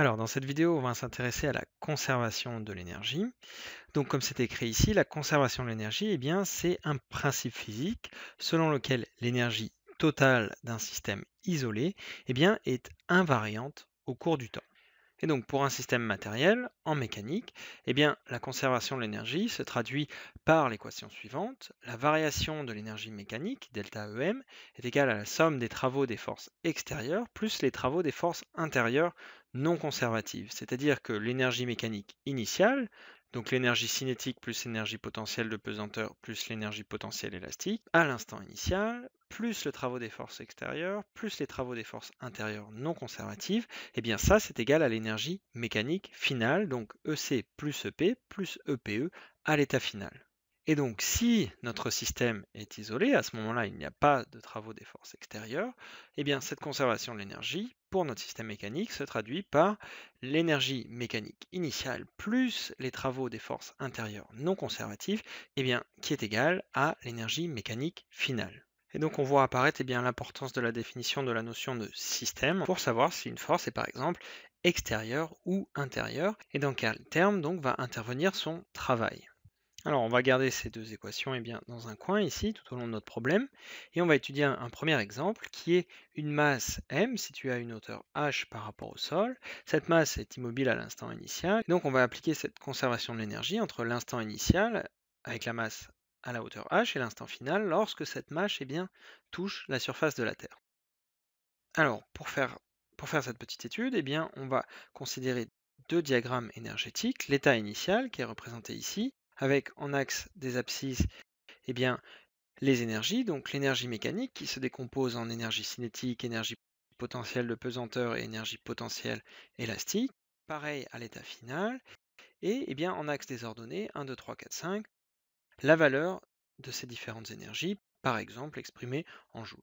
Alors, dans cette vidéo, on va s'intéresser à la conservation de l'énergie. Donc, comme c'est écrit ici, la conservation de l'énergie, eh bien, c'est un principe physique selon lequel l'énergie totale d'un système isolé, eh bien, est invariante au cours du temps. Et donc pour un système matériel, en mécanique, eh bien, la conservation de l'énergie se traduit par l'équation suivante. La variation de l'énergie mécanique, delta e est égale à la somme des travaux des forces extérieures plus les travaux des forces intérieures non conservatives. C'est-à-dire que l'énergie mécanique initiale, donc l'énergie cinétique plus l'énergie potentielle de pesanteur plus l'énergie potentielle élastique, à l'instant initial, plus le travaux des forces extérieures, plus les travaux des forces intérieures non conservatives, et eh bien ça c'est égal à l'énergie mécanique finale, donc EC plus EP plus EPE e à l'état final. Et donc si notre système est isolé, à ce moment-là il n'y a pas de travaux des forces extérieures, et eh bien cette conservation de l'énergie pour notre système mécanique se traduit par l'énergie mécanique initiale plus les travaux des forces intérieures non conservatives, et eh bien, qui est égale à l'énergie mécanique finale. Et donc on voit apparaître eh l'importance de la définition de la notion de système pour savoir si une force est par exemple extérieure ou intérieure et dans quel terme donc va intervenir son travail. Alors on va garder ces deux équations eh bien, dans un coin ici tout au long de notre problème et on va étudier un, premier exemple qui est une masse m située à une hauteur h par rapport au sol. Cette masse est immobile à l'instant initial donc on va appliquer cette conservation de l'énergie entre l'instant initial avec la masse à la hauteur h et l'instant final lorsque cette masse eh bien, touche la surface de la Terre. Alors pour faire, pour faire cette petite étude eh bien, on va considérer deux diagrammes énergétiques, l'état initial qui est représenté ici avec en axe des abscisses eh bien, les énergies, donc l'énergie mécanique qui se décompose en énergie cinétique, énergie potentielle de pesanteur et énergie potentielle élastique, pareil à l'état final, et eh bien, en axe des ordonnées 1, 2, 3, 4, 5, la valeur de ces différentes énergies, par exemple exprimée en joules.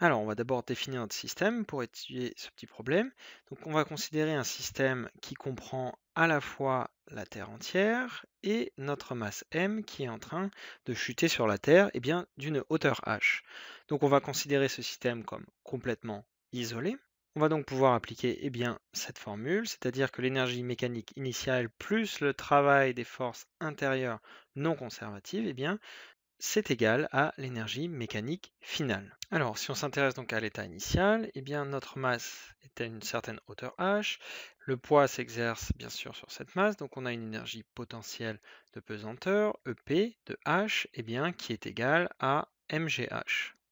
Alors, on va d'abord définir notre système pour étudier ce petit problème. Donc, on va considérer un système qui comprend à la fois la Terre entière et notre masse M qui est en train de chuter sur la Terre et eh bien d'une hauteur H. Donc, on va considérer ce système comme complètement isolé. On va donc pouvoir appliquer eh bien, cette formule, c'est-à-dire que l'énergie mécanique initiale plus le travail des forces intérieures non conservatives et eh bien, c'est égal à l'énergie mécanique finale. Alors, si on s'intéresse donc à l'état initial, eh bien notre masse est à une certaine hauteur h, le poids s'exerce bien sûr sur cette masse, donc on a une énergie potentielle de pesanteur, EP, de h, eh bien, qui est égale à mgh.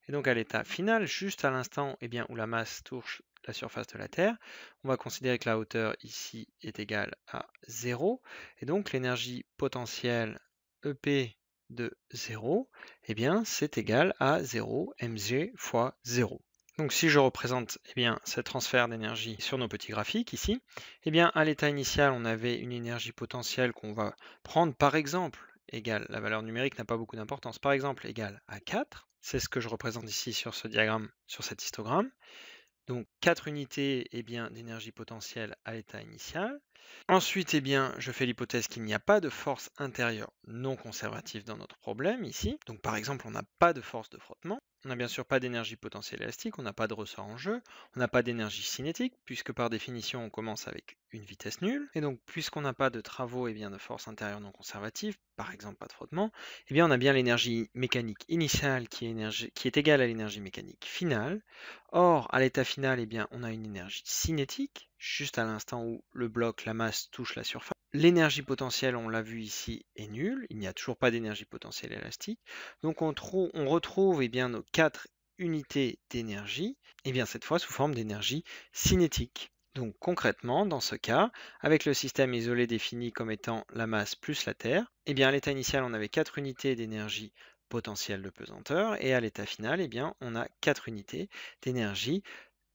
Et donc à l'état final, juste à l'instant eh bien, où la masse touche la surface de la Terre, on va considérer que la hauteur ici est égale à 0, et donc l'énergie potentielle EP de 0, eh bien c'est égal à 0 mg fois 0. Donc si je représente eh bien, ce transfert d'énergie sur nos petits graphiques ici, eh bien, à l'état initial, on avait une énergie potentielle qu'on va prendre par exemple égale, la valeur numérique n'a pas beaucoup d'importance, par exemple égale à 4, c'est ce que je représente ici sur ce diagramme, sur cet histogramme. Donc 4 unités eh d'énergie potentielle à l'état initial. Ensuite, eh bien, je fais l'hypothèse qu'il n'y a pas de force intérieure non conservative dans notre problème ici. Donc par exemple, on n'a pas de force de frottement. On n'a bien sûr pas d'énergie potentielle élastique, on n'a pas de ressort en jeu, on n'a pas d'énergie cinétique, puisque par définition on commence avec une vitesse nulle, et donc puisqu'on n'a pas de travaux et eh bien de force intérieure non conservative, par exemple pas de frottement, eh bien on a bien l'énergie mécanique initiale qui est, énergie, qui est égale à l'énergie mécanique finale. Or, à l'état final, eh bien on a une énergie cinétique, juste à l'instant où le bloc, la masse touche la surface. L'énergie potentielle, on l'a vu ici, est nulle. Il n'y a toujours pas d'énergie potentielle élastique. Donc on, retrouve eh bien, nos quatre unités d'énergie, eh bien cette fois sous forme d'énergie cinétique. Donc concrètement, dans ce cas, avec le système isolé défini comme étant la masse plus la Terre, eh bien à l'état initial, on avait quatre unités d'énergie potentielle de pesanteur, et à l'état final, eh bien, on a quatre unités d'énergie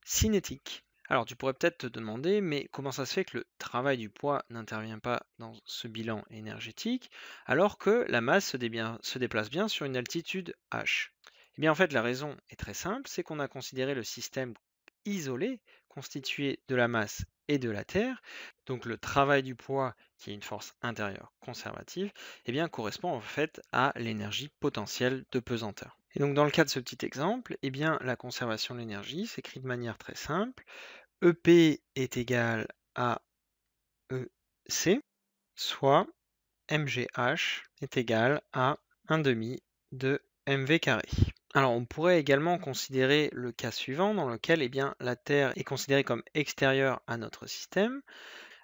cinétique. Alors tu pourrais peut-être te demander, mais comment ça se fait que le travail du poids n'intervient pas dans ce bilan énergétique alors que la masse se, déplace bien sur une altitude h Eh bien en fait la raison est très simple, c'est qu'on a considéré le système isolé constitué de la masse et de la Terre, donc le travail du poids qui est une force intérieure conservative, eh bien correspond en fait à l'énergie potentielle de pesanteur. Et donc dans le cas de ce petit exemple, eh bien, la conservation de l'énergie s'écrit de manière très simple. EP est égal à EC, soit MGH est égal à 1 demi de MV carré. Alors on pourrait également considérer le cas suivant dans lequel eh bien, la Terre est considérée comme extérieure à notre système.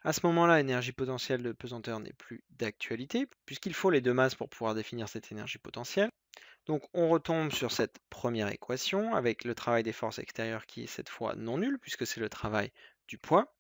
À ce moment-là, l'énergie potentielle de pesanteur n'est plus d'actualité, puisqu'il faut les deux masses pour pouvoir définir cette énergie potentielle. Donc on retombe sur cette première équation avec le travail des forces extérieures qui est cette fois non nul puisque c'est le travail du poids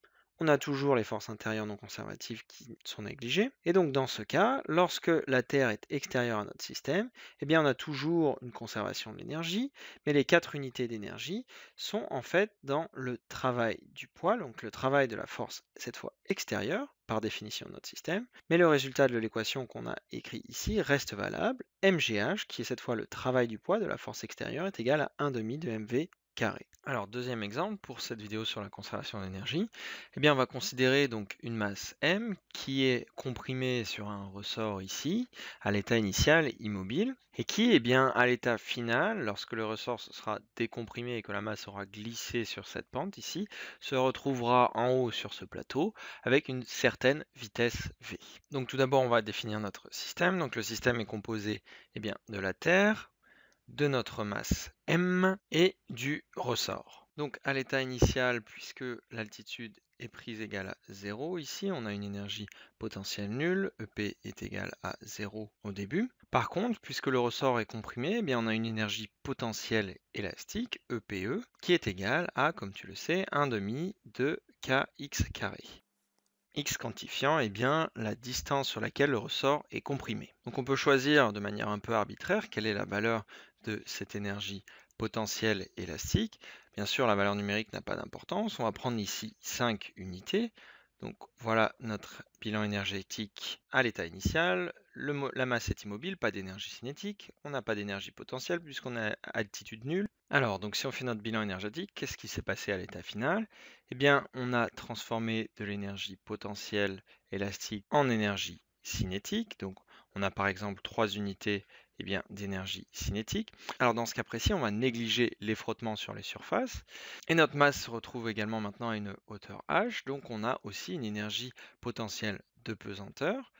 on a toujours les forces intérieures non conservatives qui sont négligées. Et donc dans ce cas, lorsque la Terre est extérieure à notre système, eh bien on a toujours une conservation de l'énergie, mais les quatre unités d'énergie sont en fait dans le travail du poids, donc le travail de la force cette fois extérieure, par définition de notre système, mais le résultat de l'équation qu'on a écrit ici reste valable. MGH, qui est cette fois le travail du poids de la force extérieure, est égal à 1,5 de MV carré. Alors deuxième exemple pour cette vidéo sur la conservation d'énergie, eh bien on va considérer donc une masse m qui est comprimée sur un ressort ici à l'état initial immobile et qui eh bien à l'état final lorsque le ressort sera décomprimé et que la masse aura glissé sur cette pente ici se retrouvera en haut sur ce plateau avec une certaine vitesse v. Donc tout d'abord on va définir notre système. Donc le système est composé eh bien de la Terre de notre masse M et du ressort. Donc à l'état initial, puisque l'altitude est prise égale à 0, ici on a une énergie potentielle nulle, EP est égale à 0 au début. Par contre, puisque le ressort est comprimé, eh bien on a une énergie potentielle élastique, EPE, e, qui est égale à, comme tu le sais, 1 demi de kx carré x quantifiant, et eh bien, la distance sur laquelle le ressort est comprimé. Donc on peut choisir de manière un peu arbitraire quelle est la valeur de cette énergie potentielle élastique. Bien sûr, la valeur numérique n'a pas d'importance. On va prendre ici 5 unités. Donc voilà notre bilan énergétique à l'état initial. la masse est immobile, pas d'énergie cinétique. On n'a pas d'énergie potentielle puisqu'on a altitude nulle. Alors donc si on fait notre bilan énergétique, qu'est-ce qui s'est passé à l'état final Eh bien on a transformé de l'énergie potentielle élastique en énergie cinétique. Donc on a par exemple trois unités eh bien, d'énergie cinétique. Alors dans ce cas précis, on va négliger les frottements sur les surfaces. Et notre masse se retrouve également maintenant à une hauteur h, donc on a aussi une énergie potentielle de pesanteur.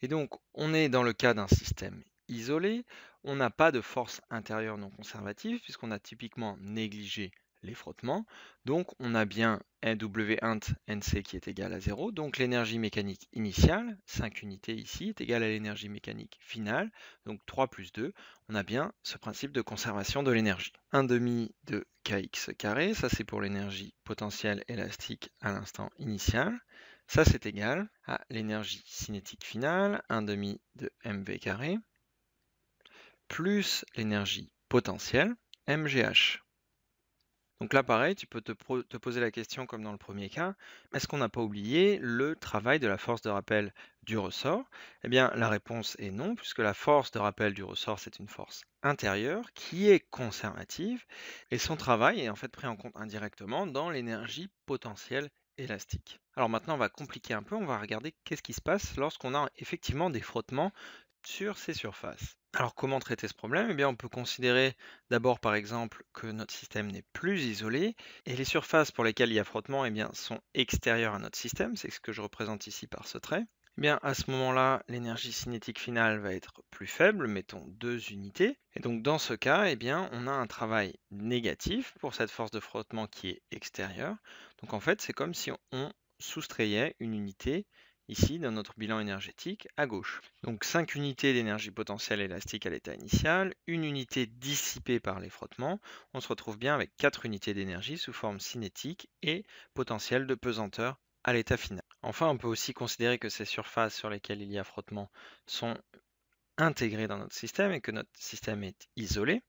Et donc on est dans le cas d'un système isolé, on n'a pas de force intérieure non conservative puisqu'on a typiquement négligé les frottements. Donc on a bien W1 NC qui est égal à 0. Donc l'énergie mécanique initiale, 5 unités ici, est égale à l'énergie mécanique finale, donc 3 plus 2. On a bien ce principe de conservation de l'énergie. 1 demi de kx carré, ça c'est pour l'énergie potentielle élastique à l'instant initial. Ça c'est égal à l'énergie cinétique finale, 1 demi de mv carré, plus l'énergie potentielle mgh. Donc là, pareil, tu peux te, poser la question comme dans le premier cas, est-ce qu'on n'a pas oublié le travail de la force de rappel du ressort Eh bien, la réponse est non, puisque la force de rappel du ressort, c'est une force intérieure qui est conservative, et son travail est en fait pris en compte indirectement dans l'énergie potentielle élastique. Alors maintenant, on va compliquer un peu, on va regarder qu'est-ce qui se passe lorsqu'on a effectivement des frottements sur ces surfaces. Alors comment traiter ce problème Eh bien on peut considérer d'abord par exemple que notre système n'est plus isolé et les surfaces pour lesquelles il y a frottement eh bien, sont extérieures à notre système, c'est ce que je représente ici par ce trait. Eh bien, à ce moment-là, l'énergie cinétique finale va être plus faible, mettons deux unités. Et donc dans ce cas, eh bien, on a un travail négatif pour cette force de frottement qui est extérieure. Donc en fait, c'est comme si on soustrayait une unité ici dans notre bilan énergétique à gauche. Donc 5 unités d'énergie potentielle élastique à l'état initial, une unité dissipée par les frottements, on se retrouve bien avec 4 unités d'énergie sous forme cinétique et potentielle de pesanteur à l'état final. Enfin, on peut aussi considérer que ces surfaces sur lesquelles il y a frottement sont intégrées dans notre système et que notre système est isolé.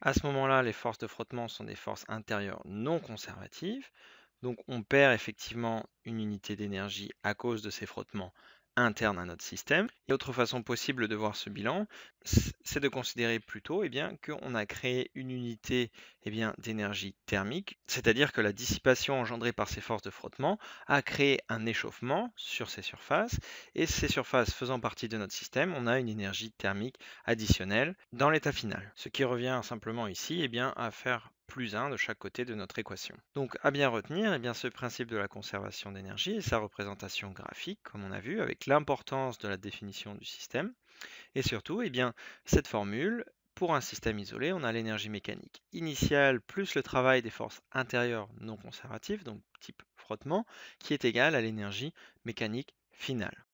À ce moment-là, les forces de frottement sont des forces intérieures non conservatives. Donc on perd effectivement une unité d'énergie à cause de ces frottements internes à notre système. Et autre façon possible de voir ce bilan, c'est de considérer plutôt eh bien, qu'on a créé une unité eh bien, d'énergie thermique, c'est-à-dire que la dissipation engendrée par ces forces de frottement a créé un échauffement sur ces surfaces, et ces surfaces faisant partie de notre système, on a une énergie thermique additionnelle dans l'état final. Ce qui revient simplement ici eh bien, à faire plus 1 de chaque côté de notre équation. Donc à bien retenir, eh bien, ce principe de la conservation d'énergie et sa représentation graphique, comme on a vu, avec l'importance de la définition du système. Et surtout, eh bien, cette formule, pour un système isolé, on a l'énergie mécanique initiale plus le travail des forces intérieures non conservatives, donc type frottement, qui est égal à l'énergie mécanique finale.